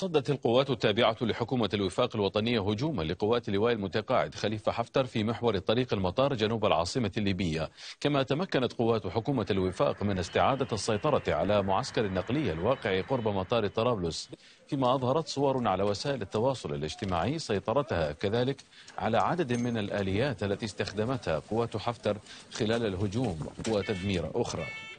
صدت القوات التابعة لحكومة الوفاق الوطنية هجوما لقوات اللواء المتقاعد خليفة حفتر في محور الطريق المطار جنوب العاصمة الليبية كما تمكنت قوات حكومة الوفاق من استعادة السيطرة على معسكر النقلية الواقع قرب مطار طرابلس فيما أظهرت صور على وسائل التواصل الاجتماعي سيطرتها كذلك على عدد من الآليات التي استخدمتها قوات حفتر خلال الهجوم وتدمير أخرى